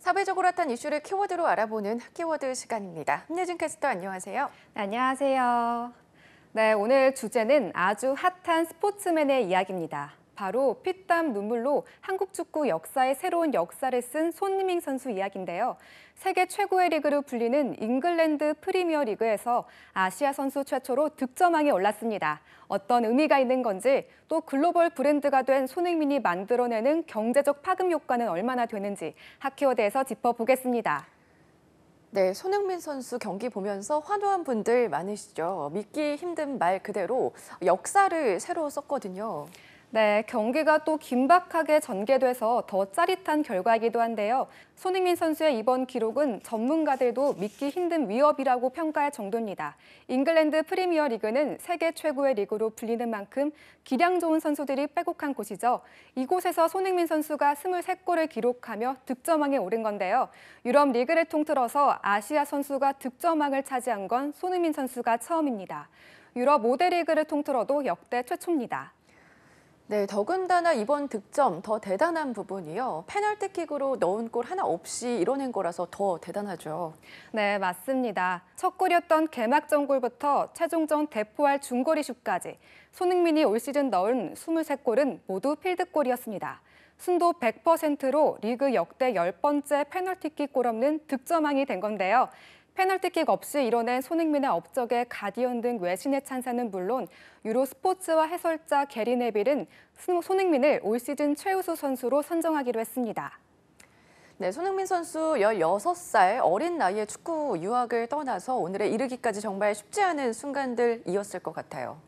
사회적으로 핫한 이슈를 키워드로 알아보는 키워드 시간입니다. 한예진 캐스터 안녕하세요. 안녕하세요. 네, 오늘 주제는 아주 핫한 스포츠맨의 이야기입니다. 바로 피땀 눈물로 한국 축구 역사의 새로운 역사를 쓴 손흥민 선수 이야기인데요. 세계 최고의 리그로 불리는 잉글랜드 프리미어 리그에서 아시아 선수 최초로 득점왕에 올랐습니다. 어떤 의미가 있는 건지 또 글로벌 브랜드가 된 손흥민이 만들어내는 경제적 파급 효과는 얼마나 되는지 하키워드에서 짚어보겠습니다. 네, 손흥민 선수 경기 보면서 환호한 분들 많으시죠. 믿기 힘든 말 그대로 역사를 새로 썼거든요. 네, 경기가 또 긴박하게 전개돼서 더 짜릿한 결과이기도 한데요. 손흥민 선수의 이번 기록은 전문가들도 믿기 힘든 위협이라고 평가할 정도입니다. 잉글랜드 프리미어 리그는 세계 최고의 리그로 불리는 만큼 기량 좋은 선수들이 빼곡한 곳이죠. 이곳에서 손흥민 선수가 23골을 기록하며 득점왕에 오른 건데요. 유럽 리그를 통틀어서 아시아 선수가 득점왕을 차지한 건 손흥민 선수가 처음입니다. 유럽 모델리그를 통틀어도 역대 최초입니다. 네, 더군다나 이번 득점 더 대단한 부분이요. 페널티킥으로 넣은 골 하나 없이 이뤄낸 거라서 더 대단하죠. 네, 맞습니다. 첫 골이었던 개막전 골부터 최종전 대포할 중거리 슛까지 손흥민이 올 시즌 넣은 23골은 모두 필드골이었습니다. 순도 100%로 리그 역대 10번째 페널티킥 골 없는 득점왕이 된 건데요. 페널티킥 없이 이뤄낸 손흥민의 업적에 가디언 등 외신의 찬사는 물론 유로 스포츠와 해설자 게리 네빌은 손흥민을 올 시즌 최우수 선수로 선정하기로 했습니다. 네, 손흥민 선수 16살 어린 나이에 축구 유학을 떠나서 오늘에 이르기까지 정말 쉽지 않은 순간들이었을 것 같아요.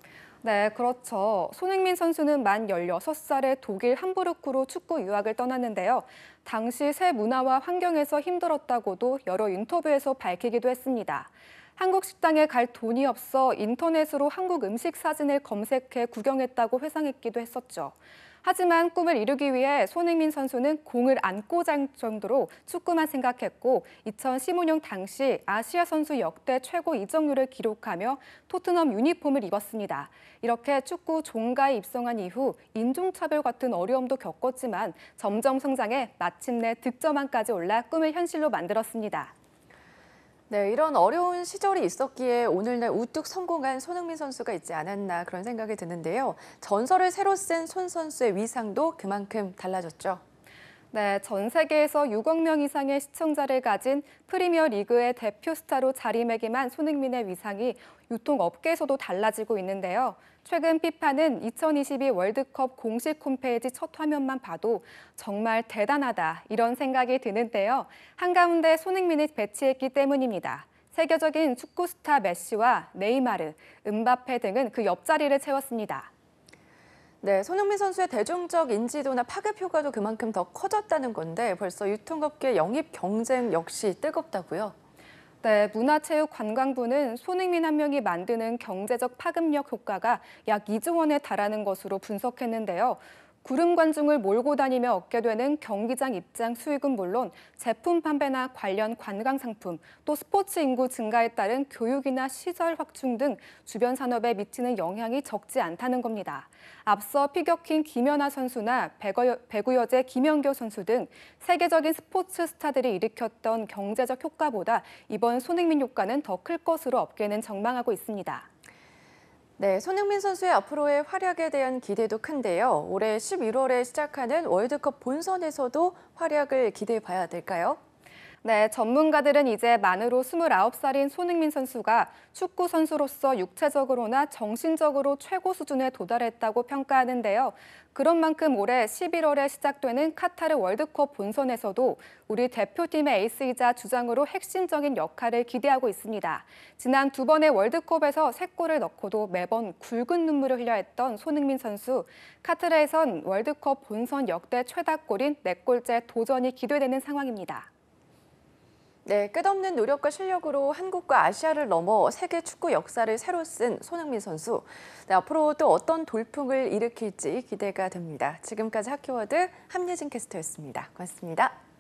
네, 그렇죠. 손흥민 선수는 만 16살에 독일 함부르크로 축구 유학을 떠났는데요. 당시 새 문화와 환경에서 힘들었다고도 여러 인터뷰에서 밝히기도 했습니다. 한국 식당에 갈 돈이 없어 인터넷으로 한국 음식 사진을 검색해 구경했다고 회상했기도 했었죠. 하지만 꿈을 이루기 위해 손흥민 선수는 공을 안고 잔 정도로 축구만 생각했고 2015년 당시 아시아 선수 역대 최고 이적률을 기록하며 토트넘 유니폼을 입었습니다. 이렇게 축구 종가에 입성한 이후 인종차별 같은 어려움도 겪었지만 점점 성장해 마침내 득점왕까지 올라 꿈을 현실로 만들었습니다. 네, 이런 어려운 시절이 있었기에 오늘날 우뚝 성공한 손흥민 선수가 있지 않았나 그런 생각이 드는데요. 전설을 새로 쓴 손 선수의 위상도 그만큼 달라졌죠. 네, 전 세계에서 6억 명 이상의 시청자를 가진 프리미어 리그의 대표 스타로 자리매김한 손흥민의 위상이 유통업계에서도 달라지고 있는데요. 최근 피파는 2022 월드컵 공식 홈페이지 첫 화면만 봐도 정말 대단하다 이런 생각이 드는데요. 한가운데 손흥민이 배치했기 때문입니다. 세계적인 축구 스타 메시와 네이마르, 은바페 등은 그 옆자리를 채웠습니다. 네, 손흥민 선수의 대중적 인지도나 파급 효과도 그만큼 더 커졌다는 건데 벌써 유통업계 영입 경쟁 역시 뜨겁다고요? 네, 문화체육관광부는 손흥민 한 명이 만드는 경제적 파급력 효과가 약 2조 원에 달하는 것으로 분석했는데요. 구름 관중을 몰고 다니며 얻게 되는 경기장 입장 수익은 물론 제품 판매나 관련 관광 상품, 또 스포츠 인구 증가에 따른 교육이나 시설 확충 등 주변 산업에 미치는 영향이 적지 않다는 겁니다. 앞서 피겨킹 김연아 선수나 배구 여제 김연교 선수 등 세계적인 스포츠 스타들이 일으켰던 경제적 효과보다 이번 손흥민 효과는 더 클 것으로 업계는 전망하고 있습니다. 네, 손흥민 선수의 앞으로의 활약에 대한 기대도 큰데요. 올해 11월에 시작하는 월드컵 본선에서도 활약을 기대해 봐야 될까요? 네, 전문가들은 이제 만으로 29살인 손흥민 선수가 축구 선수로서 육체적으로나 정신적으로 최고 수준에 도달했다고 평가하는데요. 그런 만큼 올해 11월에 시작되는 카타르 월드컵 본선에서도 우리 대표팀의 에이스이자 주장으로 핵심적인 역할을 기대하고 있습니다. 지난 두 번의 월드컵에서 세 골을 넣고도 매번 굵은 눈물을 흘려 했던 손흥민 선수. 카타르에선 월드컵 본선 역대 최다골인 네골째 도전이 기대되는 상황입니다. 네, 끝없는 노력과 실력으로 한국과 아시아를 넘어 세계 축구 역사를 새로 쓴 손흥민 선수. 네, 앞으로 또 어떤 돌풍을 일으킬지 기대가 됩니다. 지금까지 하키워드 함예진 캐스터였습니다. 고맙습니다.